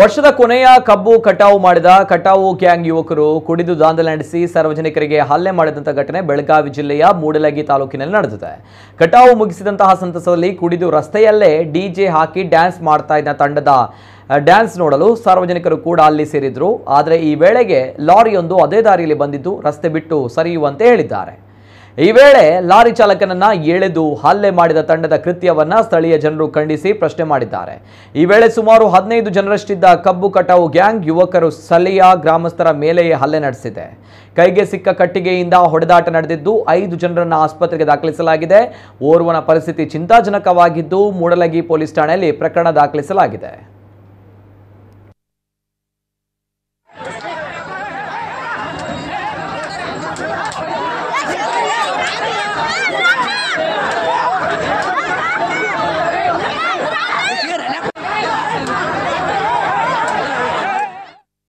ವರ್ಷದ ಕೊನೆಯ ಕಬ್ಬು ಕಟಾವು ಮಾಡಿದ ಕಟಾವು ಗ್ಯಾಂಗ್ ಯುವಕರು ಕುಡಿದು ದಾಂಧಲೆ ನಡೆಸಿ ಸಾರ್ವಜನಿಕರಿಗೆ ಹಲ್ಲೆ ಮಾಡಿದಂಥ ಘಟನೆ ಬೆಳಗಾವಿ ಜಿಲ್ಲೆಯ ಮೂಡಲಗಿ ತಾಲೂಕಿನಲ್ಲಿ ನಡೆದಿದೆ ಕಟಾವು ಮುಗಿಸಿದಂತಹ ಸಂತಸದಲ್ಲಿ ಕುಡಿದು ರಸ್ತೆಯಲ್ಲೇ ಡಿಜೆ ಹಾಕಿ ಡ್ಯಾನ್ಸ್ ಮಾಡ್ತಾ ಇದ್ದ ತಂಡದ ಡ್ಯಾನ್ಸ್ ನೋಡಲು ಸಾರ್ವಜನಿಕರು ಕೂಡ ಅಲ್ಲಿ ಸೇರಿದ್ರು ಆದರೆ ಈ ವೇಳೆಗೆ ಲಾರಿಯೊಂದು ಅದೇ ದಾರಿಯಲ್ಲಿ ಬಂದಿದ್ದು ರಸ್ತೆ ಬಿಟ್ಟು ಸರಿಯುವಂತೆ ಹೇಳಿದ್ದಾರೆ ಈ ವೇಳೆ ಲಾರಿ ಚಾಲಕನನ್ನ ಎಳೆದು ಹಲ್ಲೆ ಮಾಡಿದ ತಂಡದ ಕೃತ್ಯವನ್ನ ಸ್ಥಳೀಯ ಜನರು ಖಂಡಿಸಿ ಪ್ರಶ್ನೆ ಮಾಡಿದ್ದಾರೆ ಈ ವೇಳೆ ಸುಮಾರು ಹದಿನೈದು ಜನರಷ್ಟಿದ್ದ ಕಬ್ಬು ಕಟಾವು ಗ್ಯಾಂಗ್ ಯುವಕರು ಸ್ಥಳೀಯ ಗ್ರಾಮಸ್ಥರ ಮೇಲೆಯೇ ಹಲ್ಲೆ ನಡೆಸಿದೆ ಕೈಗೆ ಸಿಕ್ಕ ಕಟ್ಟಿಗೆಯಿಂದ ಹೊಡೆದಾಟ ನಡೆದಿದ್ದು ಐದು ಜನರನ್ನ ಆಸ್ಪತ್ರೆಗೆ ದಾಖಲಿಸಲಾಗಿದೆ ಓರ್ವನ ಪರಿಸ್ಥಿತಿ ಚಿಂತಾಜನಕವಾಗಿದ್ದು ಮೂಡಲಗಿ ಪೊಲೀಸ್ ಠಾಣೆಯಲ್ಲಿ ಪ್ರಕರಣ ದಾಖಲಿಸಲಾಗಿದೆ